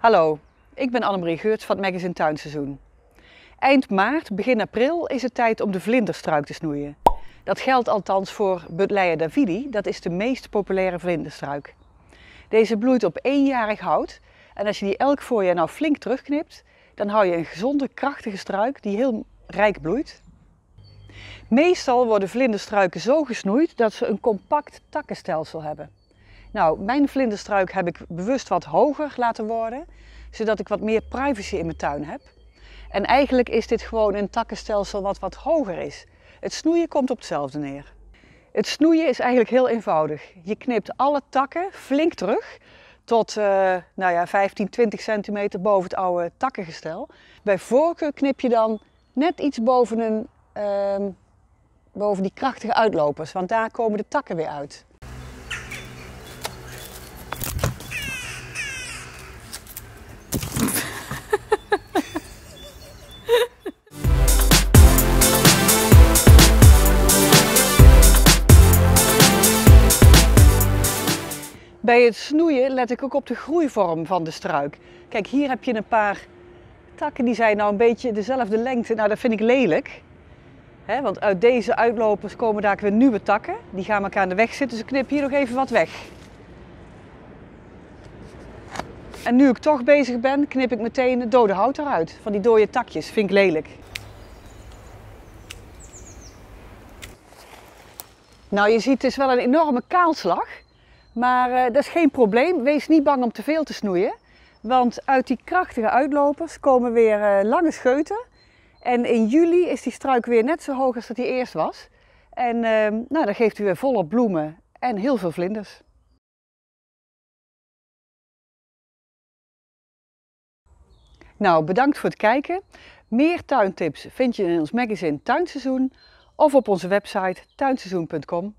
Hallo, ik ben Annemarie Geurts van het magazine Tuinseizoen. Eind maart, begin april is het tijd om de vlinderstruik te snoeien. Dat geldt althans voor Buddleia davidi, dat is de meest populaire vlinderstruik. Deze bloeit op éénjarig hout en als je die elk voorjaar nou flink terugknipt, dan hou je een gezonde, krachtige struik die heel rijk bloeit. Meestal worden vlinderstruiken zo gesnoeid dat ze een compact takkenstelsel hebben. Nou, mijn vlinderstruik heb ik bewust wat hoger laten worden, zodat ik wat meer privacy in mijn tuin heb. En eigenlijk is dit gewoon een takkenstelsel wat wat hoger is. Het snoeien komt op hetzelfde neer. Het snoeien is eigenlijk heel eenvoudig. Je knipt alle takken flink terug tot eh, nou ja, 15, 20 centimeter boven het oude takkengestel. Bij voorkeur knip je dan net iets boven, een, ehm, boven die krachtige uitlopers, want daar komen de takken weer uit. Bij het snoeien let ik ook op de groeivorm van de struik. Kijk, hier heb je een paar takken die zijn nou een beetje dezelfde lengte. Nou, dat vind ik lelijk. hè? want uit deze uitlopers komen daar weer nieuwe takken. Die gaan elkaar aan de weg zitten, dus ik knip hier nog even wat weg. En nu ik toch bezig ben, knip ik meteen het dode hout eruit. Van die dode takjes, vind ik lelijk. Nou, je ziet, het is wel een enorme kaalslag. Maar eh, dat is geen probleem. Wees niet bang om te veel te snoeien. Want uit die krachtige uitlopers komen weer eh, lange scheuten. En in juli is die struik weer net zo hoog als dat hij eerst was. En ehm, nou, dan geeft hij weer volop bloemen en heel veel vlinders. Nou, bedankt voor het kijken. Meer tuintips vind je in ons magazine Tuinseizoen of op onze website tuinseizoen.com.